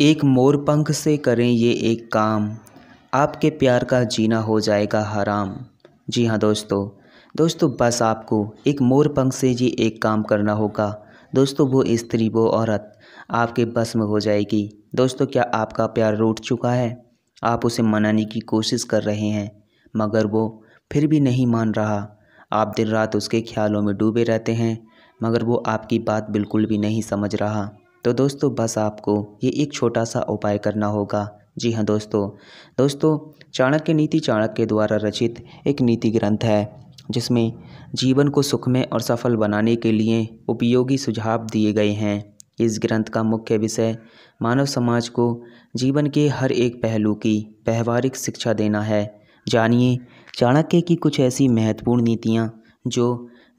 एक मोर पंख से करें ये एक काम आपके प्यार का जीना हो जाएगा हराम जी हाँ दोस्तों दोस्तों बस आपको एक मोर पंख से ये एक काम करना होगा दोस्तों वो स्त्री वो औरत आपके बस में हो जाएगी दोस्तों क्या आपका प्यार रूट चुका है आप उसे मनाने की कोशिश कर रहे हैं मगर वो फिर भी नहीं मान रहा आप दिन रात उसके ख्यालों में डूबे रहते हैं मगर वो आपकी बात बिल्कुल भी नहीं समझ रहा तो दोस्तों बस आपको ये एक छोटा सा उपाय करना होगा जी हाँ दोस्तों दोस्तों चाणक्य नीति चाणक्य द्वारा रचित एक नीति ग्रंथ है जिसमें जीवन को सुखमय और सफल बनाने के लिए उपयोगी सुझाव दिए गए हैं इस ग्रंथ का मुख्य विषय मानव समाज को जीवन के हर एक पहलू की व्यवहारिक शिक्षा देना है जानिए चाणक्य की कुछ ऐसी महत्वपूर्ण नीतियाँ जो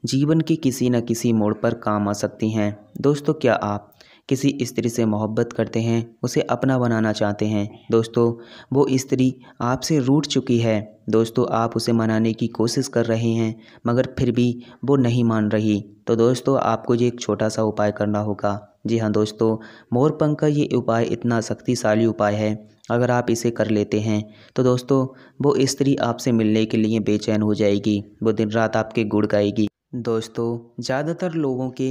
जीवन के किसी न किसी मोड़ पर काम आ सकती हैं दोस्तों क्या आप किसी स्त्री से मोहब्बत करते हैं उसे अपना बनाना चाहते हैं दोस्तों वो स्त्री आपसे रूठ चुकी है दोस्तों आप उसे मनाने की कोशिश कर रहे हैं मगर फिर भी वो नहीं मान रही तो दोस्तों आपको ये एक छोटा सा उपाय करना होगा जी हाँ दोस्तों मोरपंख का ये उपाय इतना शक्तिशाली उपाय है अगर आप इसे कर लेते हैं तो दोस्तों वो स्त्री आपसे मिलने के लिए बेचैन हो जाएगी वो दिन रात आपके गुड़ गाएगी दोस्तों ज़्यादातर लोगों के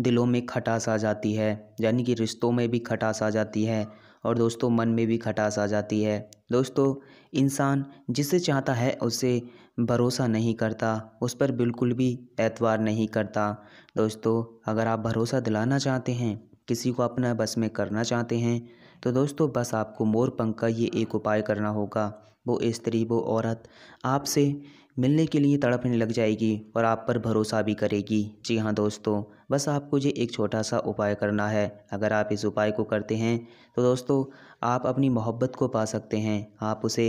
दिलों में खटास आ जाती है यानी कि रिश्तों में भी खटास आ जाती है और दोस्तों मन में भी खटास आ जाती है दोस्तों इंसान जिसे चाहता है उसे भरोसा नहीं करता उस पर बिल्कुल भी एतवार नहीं करता दोस्तों अगर आप भरोसा दिलाना चाहते हैं किसी को अपना बस में करना चाहते हैं तो दोस्तों बस आपको मोर पंख का ये एक उपाय करना होगा वो स्त्री वो औरत आपसे मिलने के लिए तड़पने लग जाएगी और आप पर भरोसा भी करेगी जी हाँ दोस्तों बस आपको ये एक छोटा सा उपाय करना है अगर आप इस उपाय को करते हैं तो दोस्तों आप अपनी मोहब्बत को पा सकते हैं आप उसे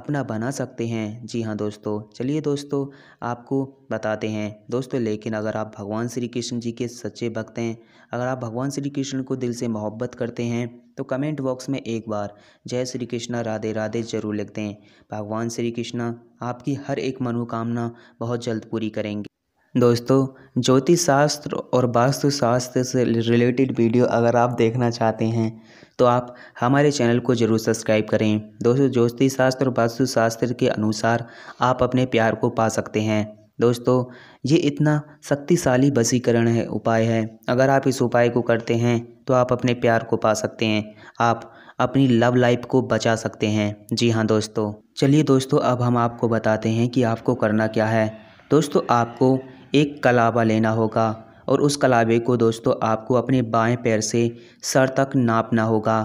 अपना बना सकते हैं जी हाँ दोस्तों चलिए दोस्तों आपको बताते हैं दोस्तों लेकिन अगर आप भगवान श्री कृष्ण जी के सच्चे भक्त हैं अगर आप भगवान श्री कृष्ण को दिल से मोहब्बत करते हैं तो कमेंट बॉक्स में एक बार जय श्री कृष्णा राधे राधे जरूर लिख दें भगवान श्री कृष्णा आपकी हर एक मनोकामना बहुत जल्द पूरी करेंगे दोस्तों ज्योतिष शास्त्र और वास्तु शास्त्र से रिलेटेड वीडियो अगर आप देखना चाहते हैं तो आप हमारे चैनल को जरूर सब्सक्राइब करें दोस्तों ज्योतिष शास्त्र और वास्तु शास्त्र के अनुसार आप अपने प्यार को पा सकते हैं दोस्तों ये इतना शक्तिशाली वसीकरण है उपाय है अगर आप इस उपाय को करते हैं तो आप अपने प्यार को पा सकते हैं आप अपनी लव लाइफ को बचा सकते हैं जी हाँ दोस्तों चलिए दोस्तों अब हम आपको बताते हैं कि आपको करना क्या है दोस्तों आपको एक कलावा लेना होगा और उस कलाबे को दोस्तों आपको अपने बाएं पैर से सर तक नापना होगा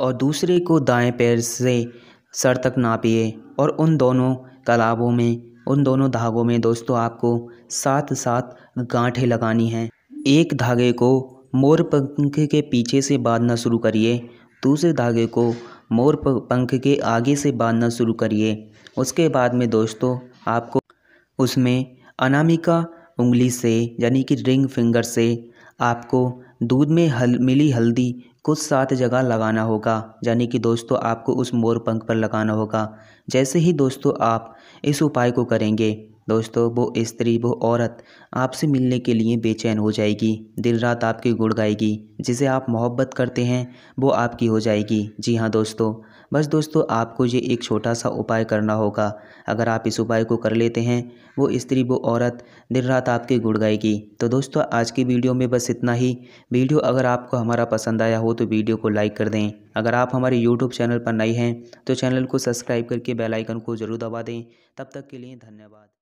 और दूसरे को दाएं पैर से सर तक नापिए और उन दोनों कलाबों में उन दोनों धागों में दोस्तों आपको साथ साथ गांठें लगानी हैं एक धागे को मोर पंख के पीछे से बांधना शुरू करिए दूसरे धागे को मोर पंख के आगे से बांधना शुरू करिए उसके बाद में दोस्तों आपको उसमें अनामिका उंगली से यानी कि रिंग फिंगर से आपको दूध में हल मिली हल्दी कुछ सात जगह लगाना होगा यानी कि दोस्तों आपको उस मोर पंख पर लगाना होगा जैसे ही दोस्तों आप इस उपाय को करेंगे दोस्तों वो स्त्री वो औरत आपसे मिलने के लिए बेचैन हो जाएगी दिन रात आपके गुड़ गाएगी जिसे आप मोहब्बत करते हैं वो आपकी हो जाएगी जी हाँ दोस्तों बस दोस्तों आपको ये एक छोटा सा उपाय करना होगा अगर आप इस उपाय को कर लेते हैं वो स्त्री वो औरत दिन रात आपके गुड़ गाएगी तो दोस्तों आज की वीडियो में बस इतना ही वीडियो अगर आपको हमारा पसंद आया हो तो वीडियो को लाइक कर दें अगर आप हमारे यूट्यूब चैनल पर नए हैं तो चैनल को सब्सक्राइब करके बेलाइकन को ज़रूर दबा दें तब तक के लिए धन्यवाद